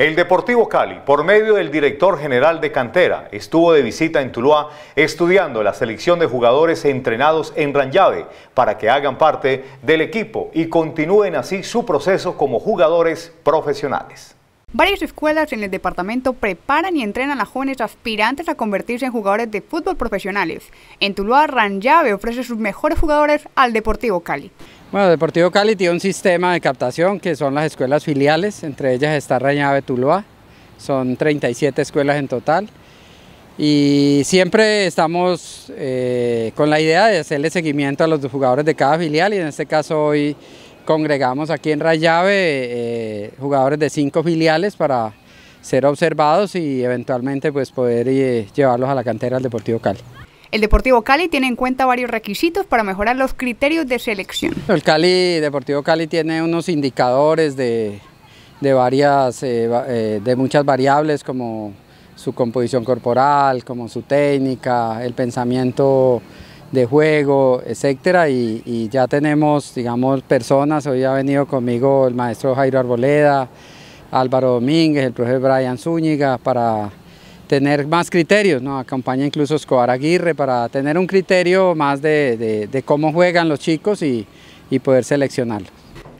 El Deportivo Cali, por medio del director general de cantera, estuvo de visita en Tuluá estudiando la selección de jugadores entrenados en Ranllave para que hagan parte del equipo y continúen así su proceso como jugadores profesionales. Varias escuelas en el departamento preparan y entrenan a jóvenes aspirantes a convertirse en jugadores de fútbol profesionales. En Tuluá, Ranjave ofrece sus mejores jugadores al Deportivo Cali. Bueno, Deportivo Cali tiene un sistema de captación que son las escuelas filiales, entre ellas está Ranjave Tuluá, son 37 escuelas en total. Y siempre estamos eh, con la idea de hacerle seguimiento a los jugadores de cada filial y en este caso hoy congregamos aquí en Rayave eh, jugadores de cinco filiales para ser observados y eventualmente pues poder eh, llevarlos a la cantera del Deportivo Cali. El Deportivo Cali tiene en cuenta varios requisitos para mejorar los criterios de selección. El Cali, Deportivo Cali tiene unos indicadores de, varias, eh, de muchas variables como su composición corporal, como su técnica, el pensamiento de juego, etcétera, y, ya tenemos, digamos, personas, hoy ha venido conmigo el maestro Jairo Arboleda, Álvaro Domínguez, el profesor Brian Zúñiga, para tener más criterios, ¿no? acompaña incluso Escobar Aguirre para tener un criterio más de, cómo juegan los chicos y, y poder seleccionarlos.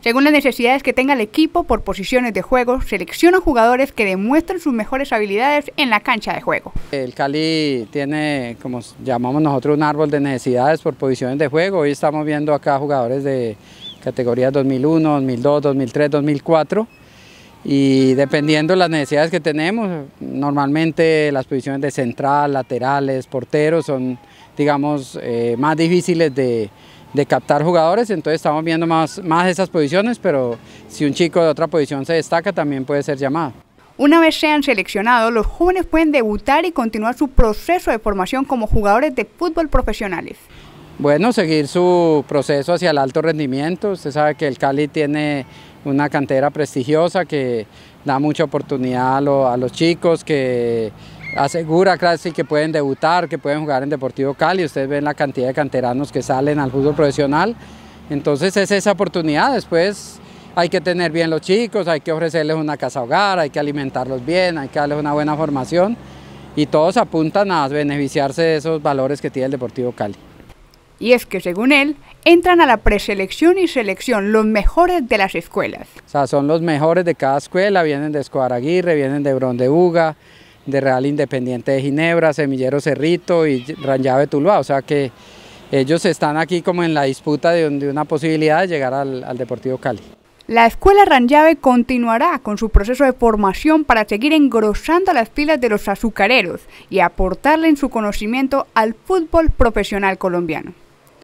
Según las necesidades que tenga el equipo por posiciones de juego, selecciona jugadores que demuestren sus mejores habilidades en la cancha de juego. El Cali tiene, como llamamos nosotros, un árbol de necesidades por posiciones de juego. Hoy estamos viendo acá jugadores de categorías 2001, 2002, 2003, 2004 y dependiendo las necesidades que tenemos, normalmente las posiciones de central, laterales, porteros son, digamos, eh, más difíciles de, de captar jugadores, entonces estamos viendo más, más esas posiciones, pero si un chico de otra posición se destaca también puede ser llamado. Una vez sean seleccionados, los jóvenes pueden debutar y continuar su proceso de formación como jugadores de fútbol profesionales. Bueno, seguir su proceso hacia el alto rendimiento. Usted sabe que el Cali tiene una cantera prestigiosa que da mucha oportunidad a, a los chicos que asegura casi que pueden debutar, que pueden jugar en Deportivo Cali. Ustedes ven la cantidad de canteranos que salen al fútbol profesional. Entonces es esa oportunidad. Después hay que tener bien los chicos, hay que ofrecerles una casa hogar, hay que alimentarlos bien, hay que darles una buena formación. Y todos apuntan a beneficiarse de esos valores que tiene el Deportivo Cali. Y es que según él, entran a la preselección y selección los mejores de las escuelas. O sea, son los mejores de cada escuela, vienen de Escobar Aguirre, vienen de Bron de Uga, de Real Independiente de Ginebra, Semillero Cerrito y Ranjave Tuluá, o sea que ellos están aquí como en la disputa de, una posibilidad de llegar al, Deportivo Cali. La escuela Ranjave continuará con su proceso de formación para seguir engrosando las filas de los azucareros y aportarle en su conocimiento al fútbol profesional colombiano.